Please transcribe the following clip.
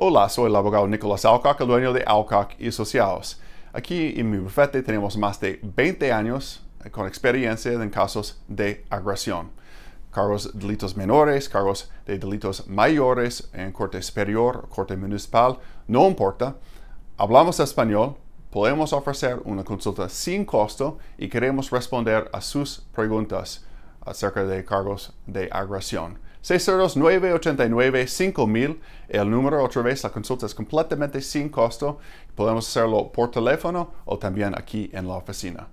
Hola, soy el abogado Nicolás Alcock, el dueño de Alcock y e Asociados. Aquí en em mi bufete tenemos más de 20 años con experiencia en em casos de agresión. Cargos de delitos menores, cargos de delitos mayores en em corte superior, corte municipal, no importa. Hablamos español, podemos ofrecer una consulta sin costo y queremos responder a sus preguntas acerca de cargos de agresión. 609-89-5000, el número otra vez, la consulta es completamente sin costo. Podemos hacerlo por teléfono o también aquí en la oficina.